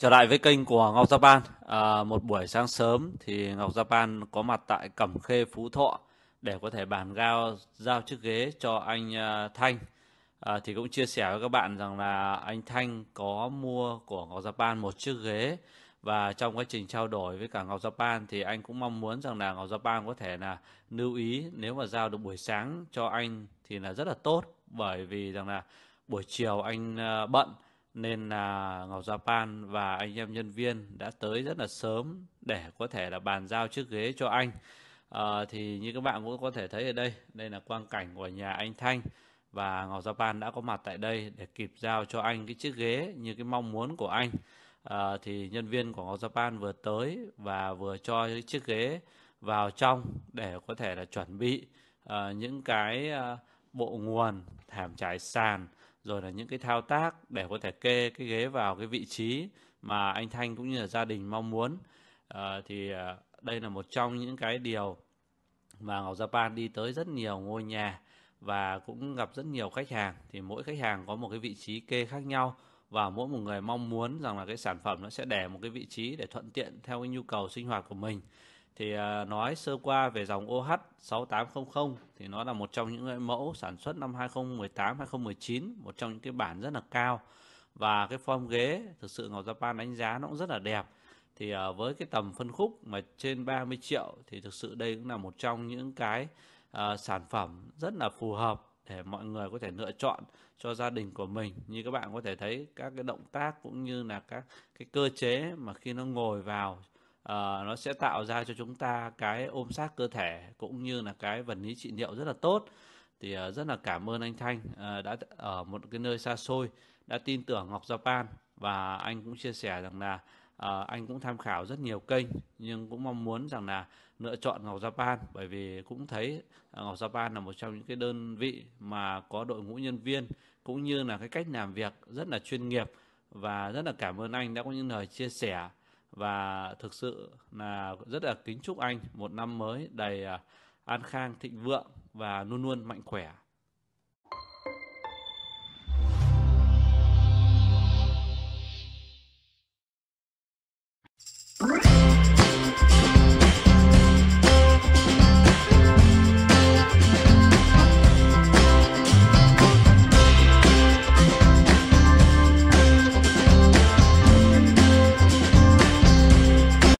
Trở lại với kênh của Ngọc Japan. À, một buổi sáng sớm thì Ngọc Japan có mặt tại Cẩm Khê Phú Thọ để có thể bàn giao giao chiếc ghế cho anh uh, Thanh. À, thì cũng chia sẻ với các bạn rằng là anh Thanh có mua của Ngọc Japan một chiếc ghế và trong quá trình trao đổi với cả Ngọc Japan thì anh cũng mong muốn rằng là Ngọc Japan có thể là lưu ý nếu mà giao được buổi sáng cho anh thì là rất là tốt bởi vì rằng là buổi chiều anh uh, bận nên là Ngọc Japan và anh em nhân viên đã tới rất là sớm để có thể là bàn giao chiếc ghế cho anh. À, thì như các bạn cũng có thể thấy ở đây, đây là quang cảnh của nhà anh Thanh và Ngọc Japan đã có mặt tại đây để kịp giao cho anh cái chiếc ghế như cái mong muốn của anh. À, thì nhân viên của Ngọc Japan vừa tới và vừa cho cái chiếc ghế vào trong để có thể là chuẩn bị uh, những cái uh, bộ nguồn thảm trải sàn rồi là những cái thao tác để có thể kê cái ghế vào cái vị trí mà anh Thanh cũng như là gia đình mong muốn à, thì ờ, đây là một trong những cái điều mà Ngọc Japan đi tới rất nhiều ngôi nhà và cũng gặp rất nhiều khách hàng thì mỗi khách hàng có một cái vị trí kê khác nhau và mỗi một người mong muốn rằng là cái sản phẩm nó sẽ để một cái vị trí để thuận tiện theo cái nhu cầu sinh hoạt của mình thì à, nói sơ qua về dòng OH6800 thì nó là một trong những mẫu sản xuất năm 2018 2019 một trong những cái bản rất là cao và cái form ghế thực sự Ngọc Japan đánh giá nó cũng rất là đẹp thì à, với cái tầm phân khúc mà trên 30 triệu thì thực sự đây cũng là một trong những cái uh, sản phẩm rất là phù hợp để mọi người có thể lựa chọn cho gia đình của mình như các bạn có thể thấy các cái động tác cũng như là các cái cơ chế mà khi nó ngồi vào à, nó sẽ tạo ra cho chúng ta cái ôm sát cơ thể cũng như là cái vật lý trị liệu rất là tốt thì uh, rất là cảm ơn anh Thanh uh, đã ở một cái nơi xa xôi đã tin tưởng Ngọc Japan và anh cũng chia sẻ rằng là uh, anh cũng tham khảo rất nhiều kênh nhưng cũng mong muốn rằng là lựa chọn Ngọc Japan bởi vì cũng thấy Ngọc Japan là một trong những cái đơn vị mà có đội ngũ nhân viên cũng như là cái cách làm việc rất là chuyên nghiệp và rất là cảm ơn anh đã có những lời chia sẻ và thực sự là rất là kính chúc anh một năm mới đầy à, an khang thịnh vượng và luôn luôn mạnh khỏe you